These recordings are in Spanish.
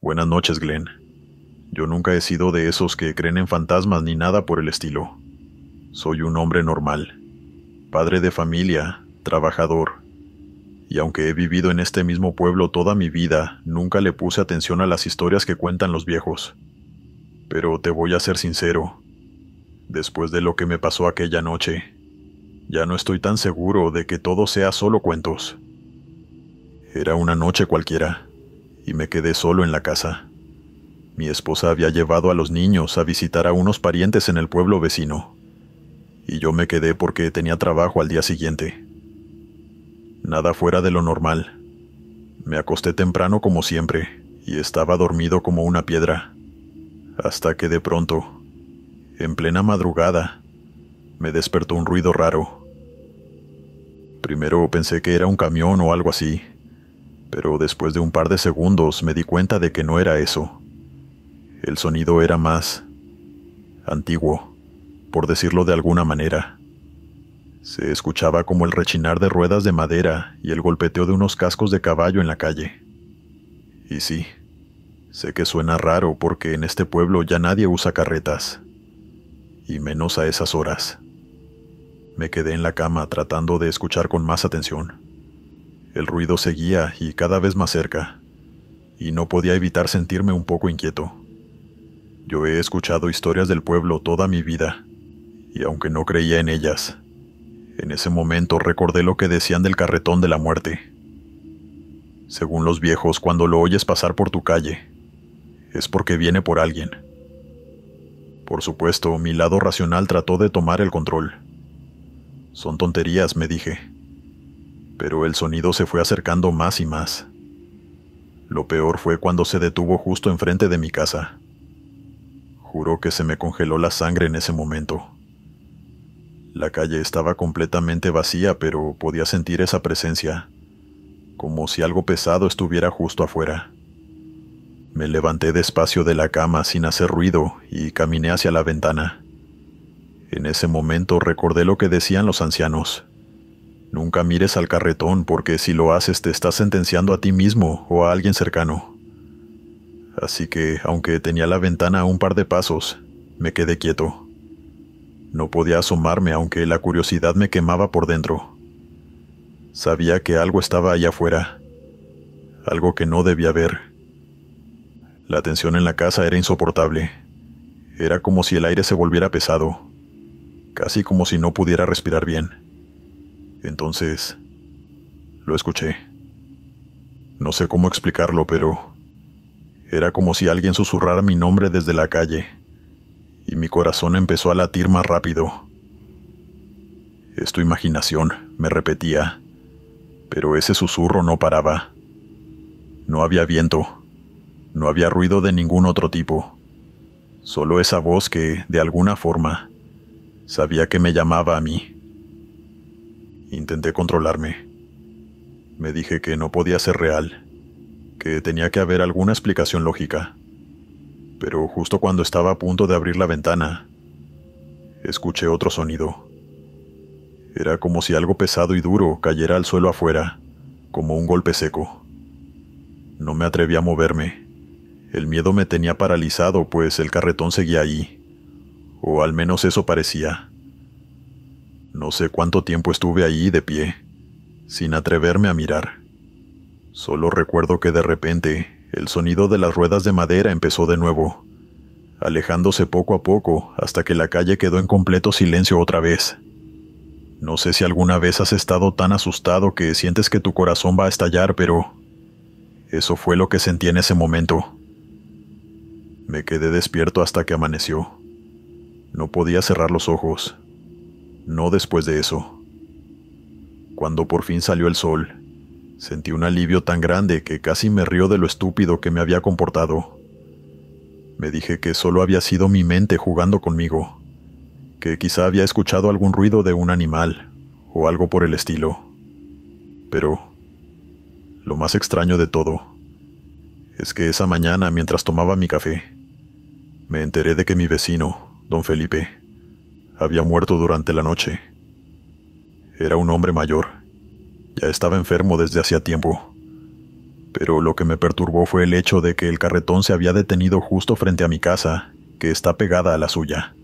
Buenas noches, Glenn. Yo nunca he sido de esos que creen en fantasmas ni nada por el estilo. Soy un hombre normal, padre de familia, trabajador, y aunque he vivido en este mismo pueblo toda mi vida, nunca le puse atención a las historias que cuentan los viejos. Pero te voy a ser sincero, después de lo que me pasó aquella noche, ya no estoy tan seguro de que todo sea solo cuentos. Era una noche cualquiera y me quedé solo en la casa. Mi esposa había llevado a los niños a visitar a unos parientes en el pueblo vecino, y yo me quedé porque tenía trabajo al día siguiente. Nada fuera de lo normal. Me acosté temprano como siempre, y estaba dormido como una piedra, hasta que de pronto, en plena madrugada, me despertó un ruido raro. Primero pensé que era un camión o algo así, pero después de un par de segundos me di cuenta de que no era eso. El sonido era más antiguo, por decirlo de alguna manera. Se escuchaba como el rechinar de ruedas de madera y el golpeteo de unos cascos de caballo en la calle. Y sí, sé que suena raro porque en este pueblo ya nadie usa carretas, y menos a esas horas. Me quedé en la cama tratando de escuchar con más atención. El ruido seguía y cada vez más cerca, y no podía evitar sentirme un poco inquieto. Yo he escuchado historias del pueblo toda mi vida, y aunque no creía en ellas, en ese momento recordé lo que decían del carretón de la muerte. Según los viejos, cuando lo oyes pasar por tu calle, es porque viene por alguien. Por supuesto, mi lado racional trató de tomar el control. Son tonterías, me dije pero el sonido se fue acercando más y más. Lo peor fue cuando se detuvo justo enfrente de mi casa. Juro que se me congeló la sangre en ese momento. La calle estaba completamente vacía, pero podía sentir esa presencia, como si algo pesado estuviera justo afuera. Me levanté despacio de la cama sin hacer ruido y caminé hacia la ventana. En ese momento recordé lo que decían los ancianos. Nunca mires al carretón porque si lo haces te estás sentenciando a ti mismo o a alguien cercano. Así que, aunque tenía la ventana a un par de pasos, me quedé quieto. No podía asomarme aunque la curiosidad me quemaba por dentro. Sabía que algo estaba allá afuera, algo que no debía ver. La tensión en la casa era insoportable. Era como si el aire se volviera pesado, casi como si no pudiera respirar bien. Entonces, lo escuché. No sé cómo explicarlo, pero era como si alguien susurrara mi nombre desde la calle, y mi corazón empezó a latir más rápido. Es tu imaginación, me repetía, pero ese susurro no paraba. No había viento, no había ruido de ningún otro tipo, solo esa voz que, de alguna forma, sabía que me llamaba a mí. Intenté controlarme. Me dije que no podía ser real, que tenía que haber alguna explicación lógica. Pero justo cuando estaba a punto de abrir la ventana, escuché otro sonido. Era como si algo pesado y duro cayera al suelo afuera, como un golpe seco. No me atreví a moverme. El miedo me tenía paralizado, pues el carretón seguía ahí. O al menos eso parecía. No sé cuánto tiempo estuve ahí de pie, sin atreverme a mirar. Solo recuerdo que de repente el sonido de las ruedas de madera empezó de nuevo, alejándose poco a poco hasta que la calle quedó en completo silencio otra vez. No sé si alguna vez has estado tan asustado que sientes que tu corazón va a estallar, pero eso fue lo que sentí en ese momento. Me quedé despierto hasta que amaneció. No podía cerrar los ojos. No después de eso. Cuando por fin salió el sol, sentí un alivio tan grande que casi me rió de lo estúpido que me había comportado. Me dije que solo había sido mi mente jugando conmigo, que quizá había escuchado algún ruido de un animal o algo por el estilo. Pero lo más extraño de todo es que esa mañana mientras tomaba mi café, me enteré de que mi vecino, don Felipe, había muerto durante la noche. Era un hombre mayor. Ya estaba enfermo desde hacía tiempo. Pero lo que me perturbó fue el hecho de que el carretón se había detenido justo frente a mi casa, que está pegada a la suya.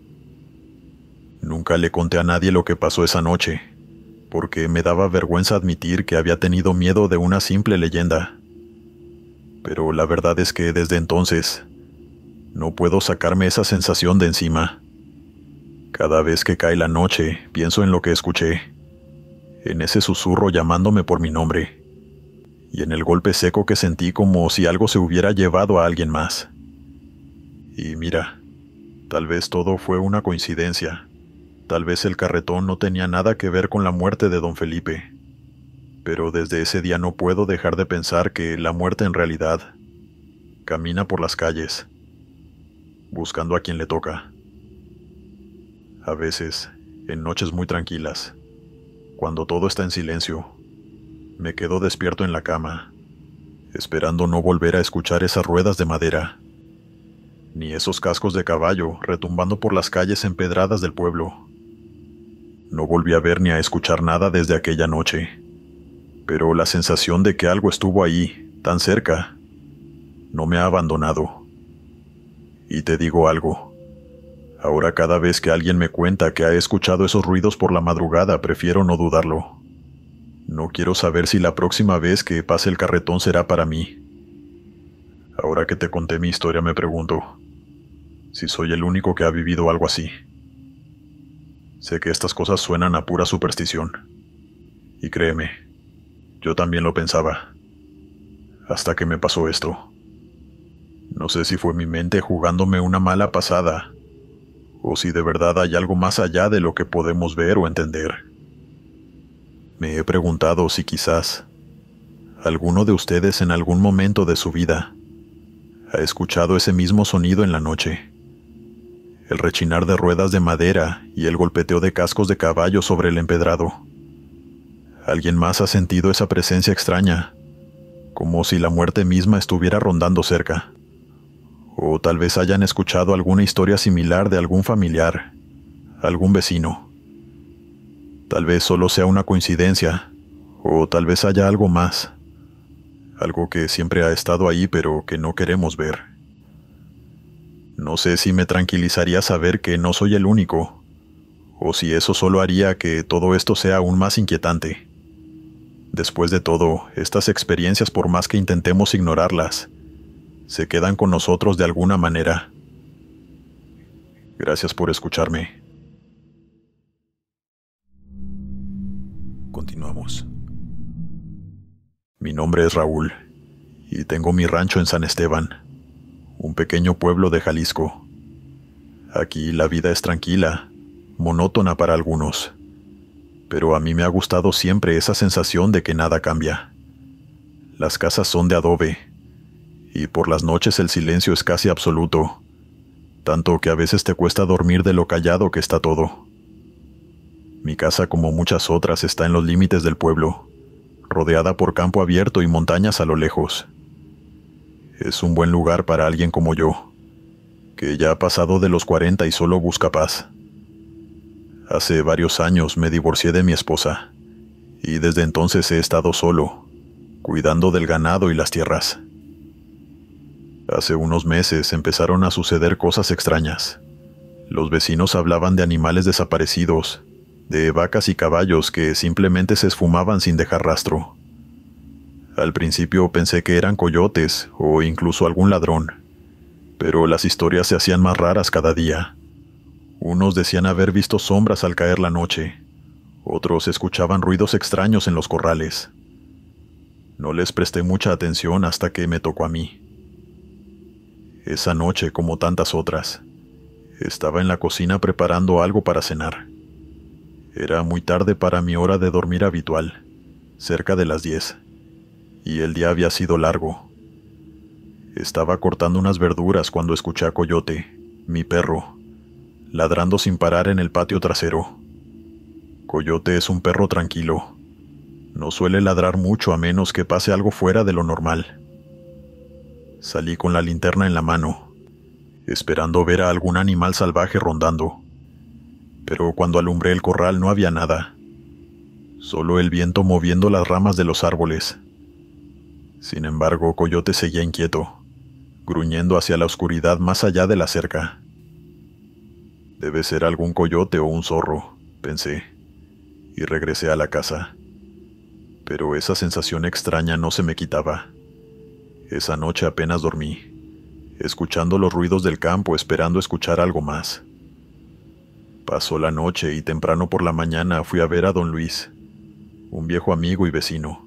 Nunca le conté a nadie lo que pasó esa noche, porque me daba vergüenza admitir que había tenido miedo de una simple leyenda. Pero la verdad es que desde entonces no puedo sacarme esa sensación de encima. Cada vez que cae la noche, pienso en lo que escuché, en ese susurro llamándome por mi nombre, y en el golpe seco que sentí como si algo se hubiera llevado a alguien más. Y mira, tal vez todo fue una coincidencia, tal vez el carretón no tenía nada que ver con la muerte de don Felipe, pero desde ese día no puedo dejar de pensar que la muerte en realidad camina por las calles, buscando a quien le toca. A veces, en noches muy tranquilas, cuando todo está en silencio, me quedo despierto en la cama, esperando no volver a escuchar esas ruedas de madera, ni esos cascos de caballo retumbando por las calles empedradas del pueblo. No volví a ver ni a escuchar nada desde aquella noche, pero la sensación de que algo estuvo ahí, tan cerca, no me ha abandonado. Y te digo algo, Ahora cada vez que alguien me cuenta que ha escuchado esos ruidos por la madrugada, prefiero no dudarlo. No quiero saber si la próxima vez que pase el carretón será para mí. Ahora que te conté mi historia me pregunto si soy el único que ha vivido algo así. Sé que estas cosas suenan a pura superstición. Y créeme, yo también lo pensaba. Hasta que me pasó esto. No sé si fue mi mente jugándome una mala pasada o si de verdad hay algo más allá de lo que podemos ver o entender. Me he preguntado si quizás alguno de ustedes en algún momento de su vida ha escuchado ese mismo sonido en la noche, el rechinar de ruedas de madera y el golpeteo de cascos de caballo sobre el empedrado. Alguien más ha sentido esa presencia extraña, como si la muerte misma estuviera rondando cerca. O tal vez hayan escuchado alguna historia similar de algún familiar, algún vecino. Tal vez solo sea una coincidencia, o tal vez haya algo más. Algo que siempre ha estado ahí pero que no queremos ver. No sé si me tranquilizaría saber que no soy el único, o si eso solo haría que todo esto sea aún más inquietante. Después de todo, estas experiencias por más que intentemos ignorarlas, se quedan con nosotros de alguna manera. Gracias por escucharme. Continuamos. Mi nombre es Raúl y tengo mi rancho en San Esteban, un pequeño pueblo de Jalisco. Aquí la vida es tranquila, monótona para algunos, pero a mí me ha gustado siempre esa sensación de que nada cambia. Las casas son de adobe y por las noches el silencio es casi absoluto, tanto que a veces te cuesta dormir de lo callado que está todo. Mi casa, como muchas otras, está en los límites del pueblo, rodeada por campo abierto y montañas a lo lejos. Es un buen lugar para alguien como yo, que ya ha pasado de los 40 y solo busca paz. Hace varios años me divorcié de mi esposa, y desde entonces he estado solo, cuidando del ganado y las tierras. Hace unos meses empezaron a suceder cosas extrañas. Los vecinos hablaban de animales desaparecidos, de vacas y caballos que simplemente se esfumaban sin dejar rastro. Al principio pensé que eran coyotes o incluso algún ladrón, pero las historias se hacían más raras cada día. Unos decían haber visto sombras al caer la noche, otros escuchaban ruidos extraños en los corrales. No les presté mucha atención hasta que me tocó a mí. Esa noche, como tantas otras, estaba en la cocina preparando algo para cenar. Era muy tarde para mi hora de dormir habitual, cerca de las 10, y el día había sido largo. Estaba cortando unas verduras cuando escuché a Coyote, mi perro, ladrando sin parar en el patio trasero. Coyote es un perro tranquilo. No suele ladrar mucho a menos que pase algo fuera de lo normal. Salí con la linterna en la mano, esperando ver a algún animal salvaje rondando. Pero cuando alumbré el corral no había nada, solo el viento moviendo las ramas de los árboles. Sin embargo, Coyote seguía inquieto, gruñendo hacia la oscuridad más allá de la cerca. Debe ser algún coyote o un zorro, pensé, y regresé a la casa. Pero esa sensación extraña no se me quitaba. Esa noche apenas dormí, escuchando los ruidos del campo esperando escuchar algo más. Pasó la noche y temprano por la mañana fui a ver a don Luis, un viejo amigo y vecino.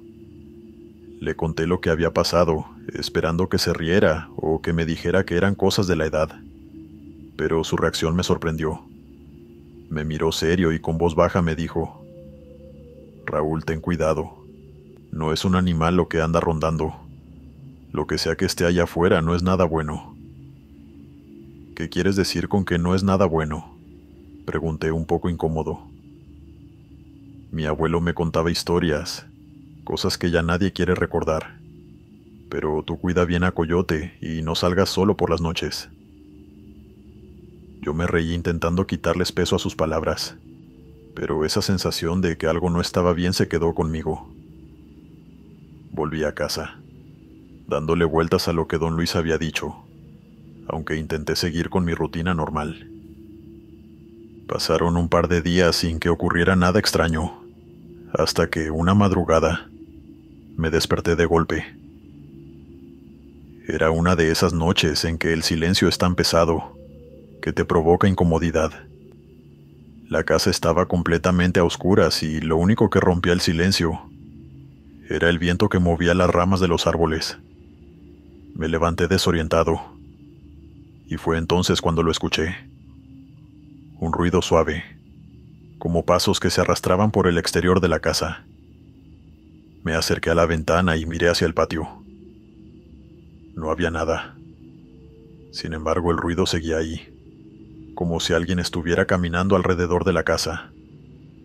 Le conté lo que había pasado, esperando que se riera o que me dijera que eran cosas de la edad, pero su reacción me sorprendió. Me miró serio y con voz baja me dijo, Raúl, ten cuidado, no es un animal lo que anda rondando. Lo que sea que esté allá afuera no es nada bueno. ¿Qué quieres decir con que no es nada bueno? Pregunté un poco incómodo. Mi abuelo me contaba historias, cosas que ya nadie quiere recordar. Pero tú cuida bien a Coyote y no salgas solo por las noches. Yo me reí intentando quitarles peso a sus palabras, pero esa sensación de que algo no estaba bien se quedó conmigo. Volví a casa dándole vueltas a lo que don Luis había dicho, aunque intenté seguir con mi rutina normal. Pasaron un par de días sin que ocurriera nada extraño, hasta que una madrugada me desperté de golpe. Era una de esas noches en que el silencio es tan pesado que te provoca incomodidad. La casa estaba completamente a oscuras y lo único que rompía el silencio era el viento que movía las ramas de los árboles. Me levanté desorientado, y fue entonces cuando lo escuché. Un ruido suave, como pasos que se arrastraban por el exterior de la casa. Me acerqué a la ventana y miré hacia el patio. No había nada. Sin embargo, el ruido seguía ahí, como si alguien estuviera caminando alrededor de la casa,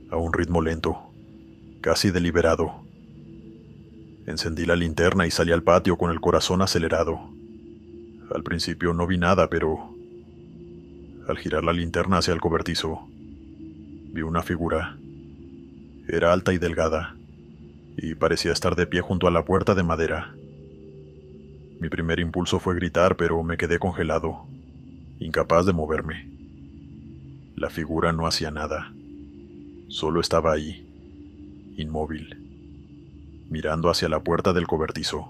a un ritmo lento, casi deliberado. Encendí la linterna y salí al patio con el corazón acelerado. Al principio no vi nada, pero al girar la linterna hacia el cobertizo, vi una figura. Era alta y delgada, y parecía estar de pie junto a la puerta de madera. Mi primer impulso fue gritar, pero me quedé congelado, incapaz de moverme. La figura no hacía nada, solo estaba ahí, inmóvil mirando hacia la puerta del cobertizo.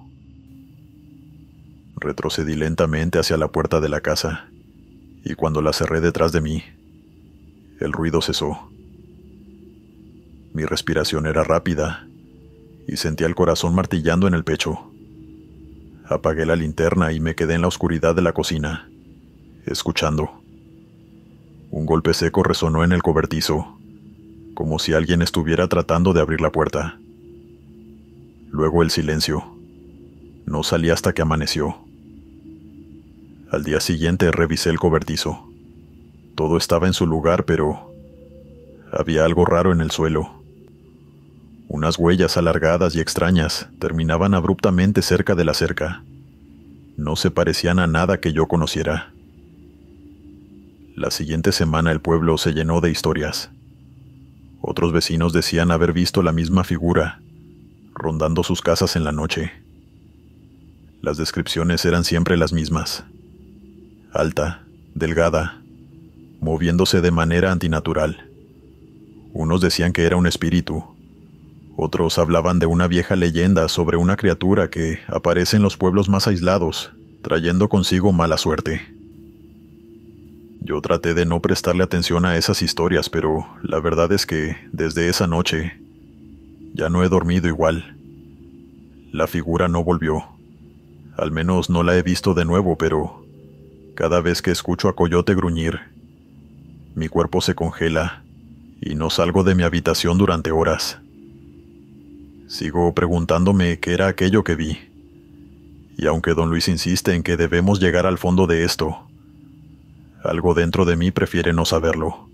Retrocedí lentamente hacia la puerta de la casa, y cuando la cerré detrás de mí, el ruido cesó. Mi respiración era rápida, y sentía el corazón martillando en el pecho. Apagué la linterna y me quedé en la oscuridad de la cocina, escuchando. Un golpe seco resonó en el cobertizo, como si alguien estuviera tratando de abrir la puerta. Luego el silencio. No salí hasta que amaneció. Al día siguiente revisé el cobertizo. Todo estaba en su lugar, pero había algo raro en el suelo. Unas huellas alargadas y extrañas terminaban abruptamente cerca de la cerca. No se parecían a nada que yo conociera. La siguiente semana el pueblo se llenó de historias. Otros vecinos decían haber visto la misma figura rondando sus casas en la noche. Las descripciones eran siempre las mismas. Alta, delgada, moviéndose de manera antinatural. Unos decían que era un espíritu, otros hablaban de una vieja leyenda sobre una criatura que aparece en los pueblos más aislados, trayendo consigo mala suerte. Yo traté de no prestarle atención a esas historias, pero la verdad es que, desde esa noche, ya no he dormido igual. La figura no volvió. Al menos no la he visto de nuevo, pero cada vez que escucho a Coyote gruñir, mi cuerpo se congela y no salgo de mi habitación durante horas. Sigo preguntándome qué era aquello que vi. Y aunque don Luis insiste en que debemos llegar al fondo de esto, algo dentro de mí prefiere no saberlo.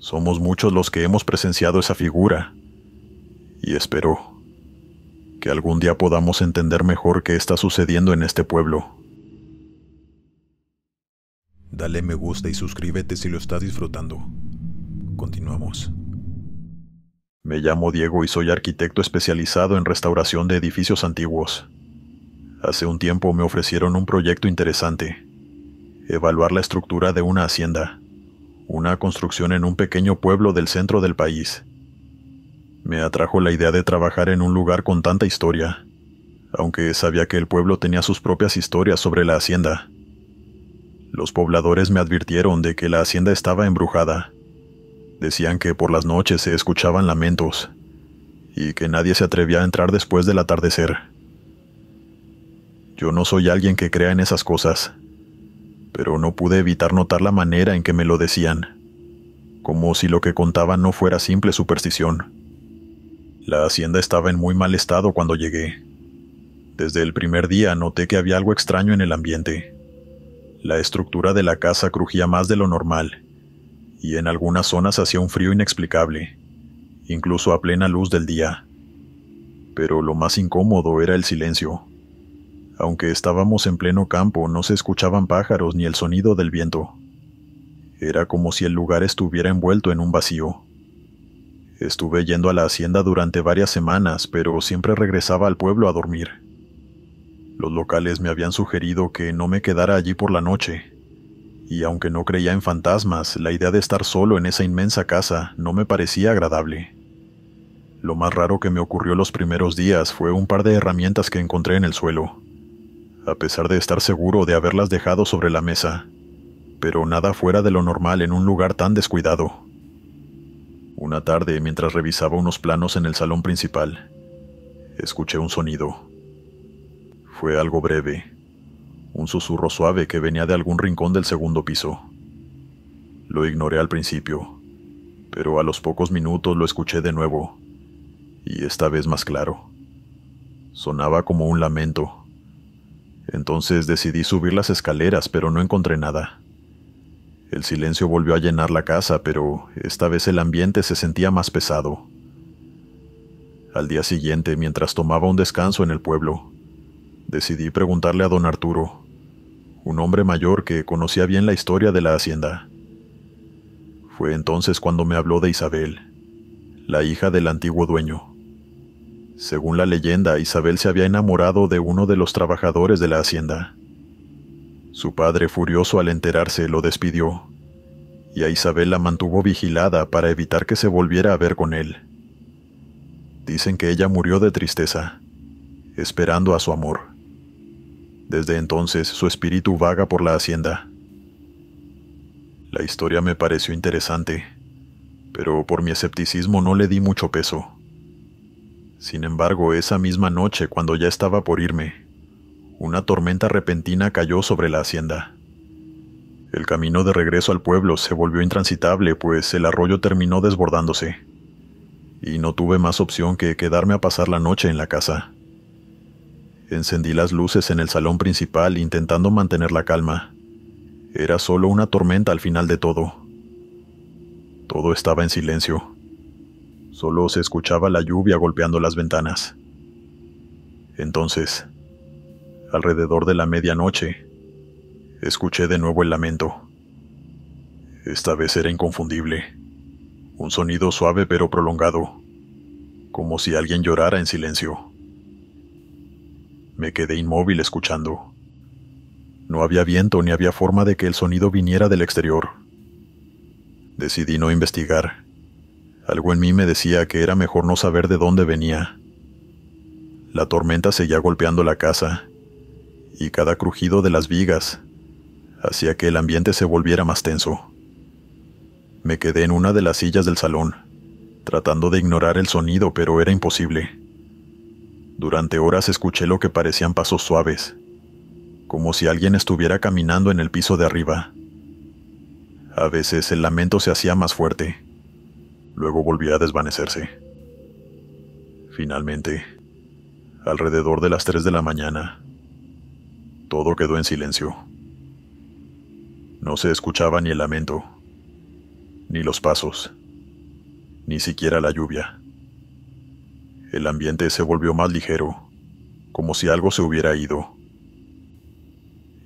Somos muchos los que hemos presenciado esa figura, y espero que algún día podamos entender mejor qué está sucediendo en este pueblo. Dale me gusta y suscríbete si lo estás disfrutando. Continuamos. Me llamo Diego y soy arquitecto especializado en restauración de edificios antiguos. Hace un tiempo me ofrecieron un proyecto interesante. Evaluar la estructura de una hacienda, una construcción en un pequeño pueblo del centro del país. Me atrajo la idea de trabajar en un lugar con tanta historia, aunque sabía que el pueblo tenía sus propias historias sobre la hacienda. Los pobladores me advirtieron de que la hacienda estaba embrujada. Decían que por las noches se escuchaban lamentos y que nadie se atrevía a entrar después del atardecer. Yo no soy alguien que crea en esas cosas, pero no pude evitar notar la manera en que me lo decían, como si lo que contaban no fuera simple superstición. La hacienda estaba en muy mal estado cuando llegué. Desde el primer día noté que había algo extraño en el ambiente. La estructura de la casa crujía más de lo normal, y en algunas zonas hacía un frío inexplicable, incluso a plena luz del día. Pero lo más incómodo era el silencio. Aunque estábamos en pleno campo, no se escuchaban pájaros ni el sonido del viento. Era como si el lugar estuviera envuelto en un vacío. Estuve yendo a la hacienda durante varias semanas, pero siempre regresaba al pueblo a dormir. Los locales me habían sugerido que no me quedara allí por la noche, y aunque no creía en fantasmas, la idea de estar solo en esa inmensa casa no me parecía agradable. Lo más raro que me ocurrió los primeros días fue un par de herramientas que encontré en el suelo, a pesar de estar seguro de haberlas dejado sobre la mesa, pero nada fuera de lo normal en un lugar tan descuidado. Una tarde, mientras revisaba unos planos en el salón principal, escuché un sonido. Fue algo breve, un susurro suave que venía de algún rincón del segundo piso. Lo ignoré al principio, pero a los pocos minutos lo escuché de nuevo, y esta vez más claro. Sonaba como un lamento. Entonces decidí subir las escaleras, pero no encontré nada. El silencio volvió a llenar la casa, pero esta vez el ambiente se sentía más pesado. Al día siguiente, mientras tomaba un descanso en el pueblo, decidí preguntarle a don Arturo, un hombre mayor que conocía bien la historia de la hacienda. Fue entonces cuando me habló de Isabel, la hija del antiguo dueño. Según la leyenda, Isabel se había enamorado de uno de los trabajadores de la hacienda. Su padre furioso al enterarse lo despidió, y a Isabel la mantuvo vigilada para evitar que se volviera a ver con él. Dicen que ella murió de tristeza, esperando a su amor. Desde entonces su espíritu vaga por la hacienda. La historia me pareció interesante, pero por mi escepticismo no le di mucho peso. Sin embargo, esa misma noche, cuando ya estaba por irme, una tormenta repentina cayó sobre la hacienda. El camino de regreso al pueblo se volvió intransitable, pues el arroyo terminó desbordándose, y no tuve más opción que quedarme a pasar la noche en la casa. Encendí las luces en el salón principal intentando mantener la calma. Era solo una tormenta al final de todo. Todo estaba en silencio. Solo se escuchaba la lluvia golpeando las ventanas. Entonces, Alrededor de la medianoche, escuché de nuevo el lamento. Esta vez era inconfundible. Un sonido suave pero prolongado, como si alguien llorara en silencio. Me quedé inmóvil escuchando. No había viento ni había forma de que el sonido viniera del exterior. Decidí no investigar. Algo en mí me decía que era mejor no saber de dónde venía. La tormenta seguía golpeando la casa y cada crujido de las vigas hacía que el ambiente se volviera más tenso. Me quedé en una de las sillas del salón, tratando de ignorar el sonido, pero era imposible. Durante horas escuché lo que parecían pasos suaves, como si alguien estuviera caminando en el piso de arriba. A veces el lamento se hacía más fuerte, luego volvía a desvanecerse. Finalmente, alrededor de las 3 de la mañana, todo quedó en silencio. No se escuchaba ni el lamento, ni los pasos, ni siquiera la lluvia. El ambiente se volvió más ligero, como si algo se hubiera ido.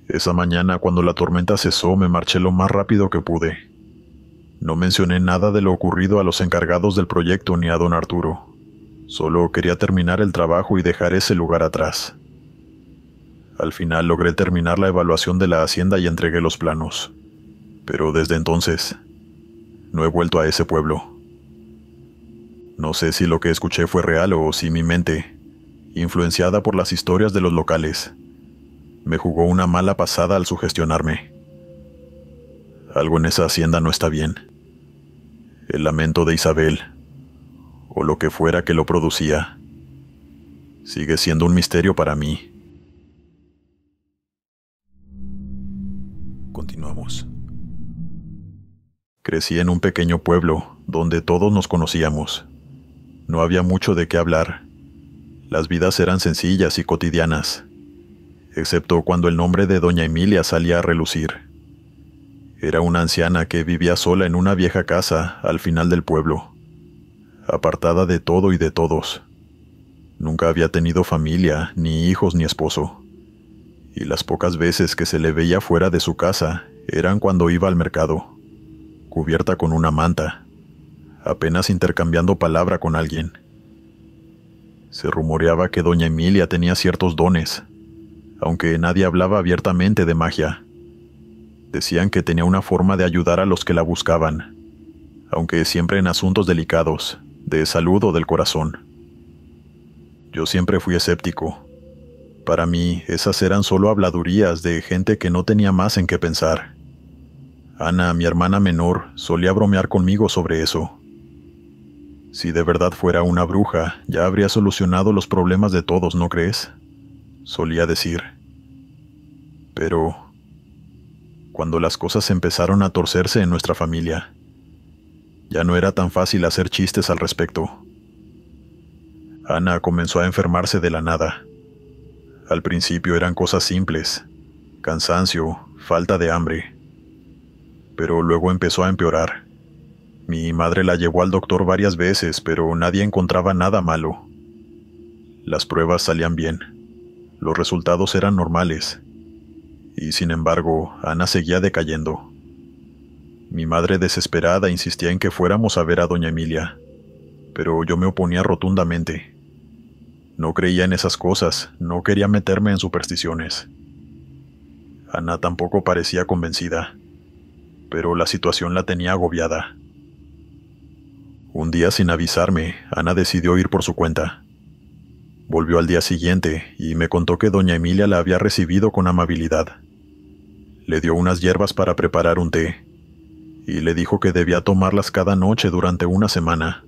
Esa mañana, cuando la tormenta cesó, me marché lo más rápido que pude. No mencioné nada de lo ocurrido a los encargados del proyecto ni a don Arturo. Solo quería terminar el trabajo y dejar ese lugar atrás. Al final logré terminar la evaluación de la hacienda y entregué los planos. Pero desde entonces, no he vuelto a ese pueblo. No sé si lo que escuché fue real o si mi mente, influenciada por las historias de los locales, me jugó una mala pasada al sugestionarme. Algo en esa hacienda no está bien. El lamento de Isabel, o lo que fuera que lo producía, sigue siendo un misterio para mí. Continuamos. Crecí en un pequeño pueblo donde todos nos conocíamos. No había mucho de qué hablar. Las vidas eran sencillas y cotidianas, excepto cuando el nombre de doña Emilia salía a relucir. Era una anciana que vivía sola en una vieja casa al final del pueblo, apartada de todo y de todos. Nunca había tenido familia, ni hijos, ni esposo y las pocas veces que se le veía fuera de su casa eran cuando iba al mercado, cubierta con una manta, apenas intercambiando palabra con alguien. Se rumoreaba que doña Emilia tenía ciertos dones, aunque nadie hablaba abiertamente de magia. Decían que tenía una forma de ayudar a los que la buscaban, aunque siempre en asuntos delicados, de salud o del corazón. Yo siempre fui escéptico, para mí esas eran solo habladurías de gente que no tenía más en qué pensar. Ana, mi hermana menor, solía bromear conmigo sobre eso. Si de verdad fuera una bruja, ya habría solucionado los problemas de todos, ¿no crees? Solía decir. Pero... Cuando las cosas empezaron a torcerse en nuestra familia, ya no era tan fácil hacer chistes al respecto. Ana comenzó a enfermarse de la nada. Al principio eran cosas simples, cansancio, falta de hambre. Pero luego empezó a empeorar. Mi madre la llevó al doctor varias veces, pero nadie encontraba nada malo. Las pruebas salían bien. Los resultados eran normales. Y sin embargo, Ana seguía decayendo. Mi madre desesperada insistía en que fuéramos a ver a doña Emilia, pero yo me oponía rotundamente. No creía en esas cosas, no quería meterme en supersticiones. Ana tampoco parecía convencida, pero la situación la tenía agobiada. Un día sin avisarme, Ana decidió ir por su cuenta. Volvió al día siguiente y me contó que doña Emilia la había recibido con amabilidad. Le dio unas hierbas para preparar un té y le dijo que debía tomarlas cada noche durante una semana.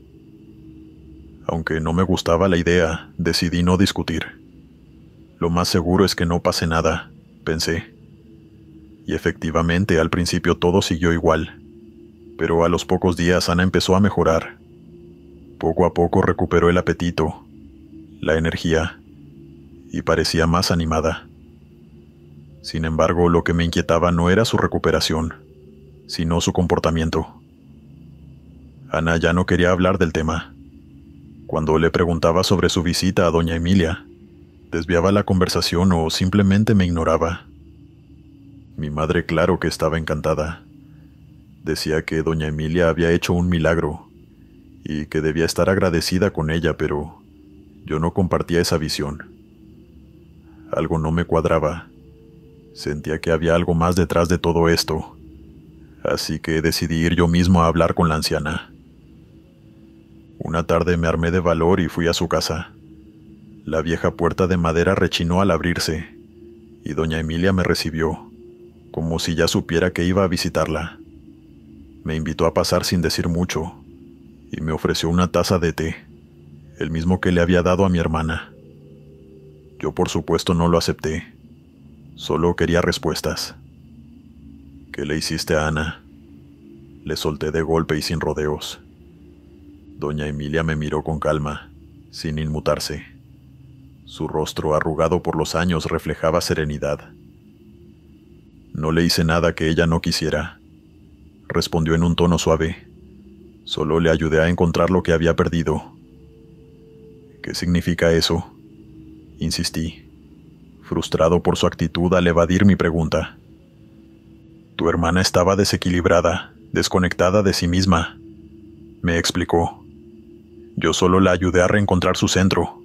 Aunque no me gustaba la idea, decidí no discutir. Lo más seguro es que no pase nada, pensé. Y efectivamente al principio todo siguió igual, pero a los pocos días Ana empezó a mejorar. Poco a poco recuperó el apetito, la energía, y parecía más animada. Sin embargo, lo que me inquietaba no era su recuperación, sino su comportamiento. Ana ya no quería hablar del tema. Cuando le preguntaba sobre su visita a doña Emilia, desviaba la conversación o simplemente me ignoraba. Mi madre claro que estaba encantada. Decía que doña Emilia había hecho un milagro y que debía estar agradecida con ella, pero yo no compartía esa visión. Algo no me cuadraba. Sentía que había algo más detrás de todo esto. Así que decidí ir yo mismo a hablar con la anciana. Una tarde me armé de valor y fui a su casa. La vieja puerta de madera rechinó al abrirse, y doña Emilia me recibió, como si ya supiera que iba a visitarla. Me invitó a pasar sin decir mucho, y me ofreció una taza de té, el mismo que le había dado a mi hermana. Yo por supuesto no lo acepté, solo quería respuestas. ¿Qué le hiciste a Ana? Le solté de golpe y sin rodeos. Doña Emilia me miró con calma, sin inmutarse. Su rostro arrugado por los años reflejaba serenidad. No le hice nada que ella no quisiera, respondió en un tono suave. Solo le ayudé a encontrar lo que había perdido. ¿Qué significa eso? Insistí, frustrado por su actitud al evadir mi pregunta. Tu hermana estaba desequilibrada, desconectada de sí misma, me explicó. Yo solo la ayudé a reencontrar su centro.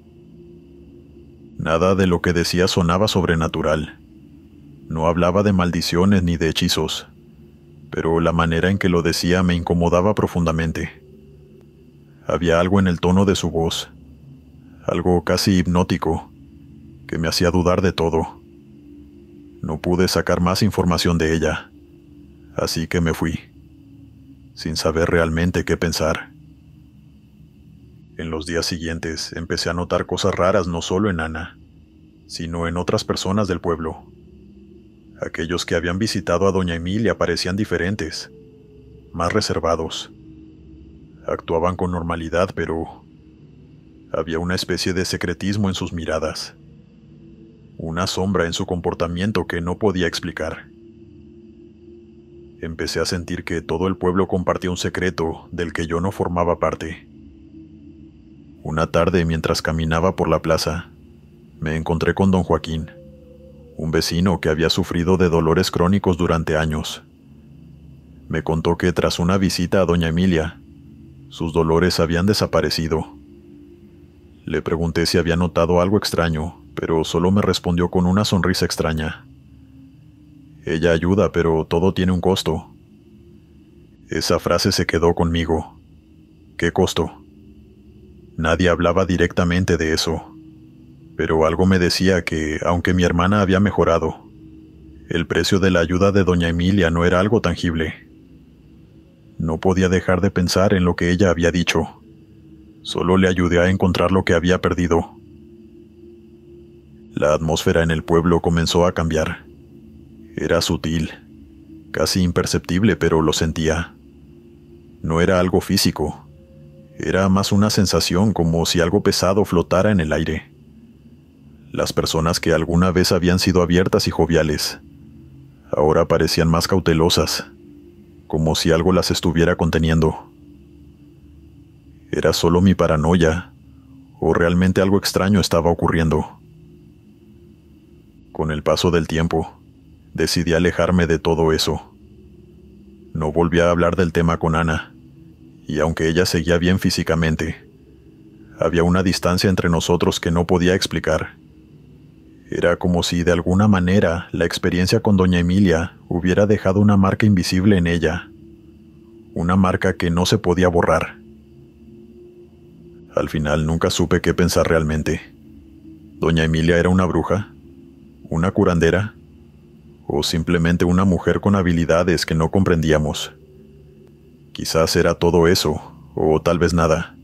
Nada de lo que decía sonaba sobrenatural. No hablaba de maldiciones ni de hechizos, pero la manera en que lo decía me incomodaba profundamente. Había algo en el tono de su voz, algo casi hipnótico, que me hacía dudar de todo. No pude sacar más información de ella, así que me fui, sin saber realmente qué pensar. En los días siguientes empecé a notar cosas raras no solo en Ana, sino en otras personas del pueblo. Aquellos que habían visitado a doña Emilia parecían diferentes, más reservados. Actuaban con normalidad, pero había una especie de secretismo en sus miradas, una sombra en su comportamiento que no podía explicar. Empecé a sentir que todo el pueblo compartía un secreto del que yo no formaba parte. Una tarde, mientras caminaba por la plaza, me encontré con don Joaquín, un vecino que había sufrido de dolores crónicos durante años. Me contó que tras una visita a doña Emilia, sus dolores habían desaparecido. Le pregunté si había notado algo extraño, pero solo me respondió con una sonrisa extraña. Ella ayuda, pero todo tiene un costo. Esa frase se quedó conmigo. ¿Qué costo? Nadie hablaba directamente de eso, pero algo me decía que, aunque mi hermana había mejorado, el precio de la ayuda de doña Emilia no era algo tangible. No podía dejar de pensar en lo que ella había dicho. Solo le ayudé a encontrar lo que había perdido. La atmósfera en el pueblo comenzó a cambiar. Era sutil, casi imperceptible, pero lo sentía. No era algo físico, era más una sensación como si algo pesado flotara en el aire. Las personas que alguna vez habían sido abiertas y joviales, ahora parecían más cautelosas, como si algo las estuviera conteniendo. ¿Era solo mi paranoia o realmente algo extraño estaba ocurriendo? Con el paso del tiempo, decidí alejarme de todo eso. No volví a hablar del tema con Ana y aunque ella seguía bien físicamente, había una distancia entre nosotros que no podía explicar. Era como si de alguna manera la experiencia con doña Emilia hubiera dejado una marca invisible en ella, una marca que no se podía borrar. Al final nunca supe qué pensar realmente. ¿Doña Emilia era una bruja? ¿Una curandera? ¿O simplemente una mujer con habilidades que no comprendíamos? Quizás era todo eso, o tal vez nada.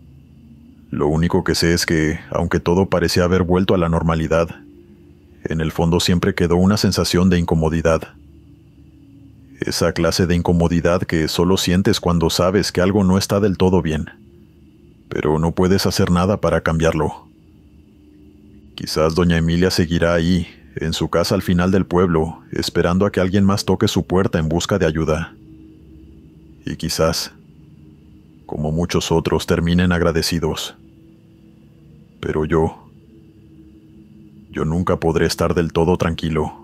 Lo único que sé es que, aunque todo parecía haber vuelto a la normalidad, en el fondo siempre quedó una sensación de incomodidad. Esa clase de incomodidad que solo sientes cuando sabes que algo no está del todo bien, pero no puedes hacer nada para cambiarlo. Quizás doña Emilia seguirá ahí, en su casa al final del pueblo, esperando a que alguien más toque su puerta en busca de ayuda y quizás, como muchos otros, terminen agradecidos. Pero yo, yo nunca podré estar del todo tranquilo.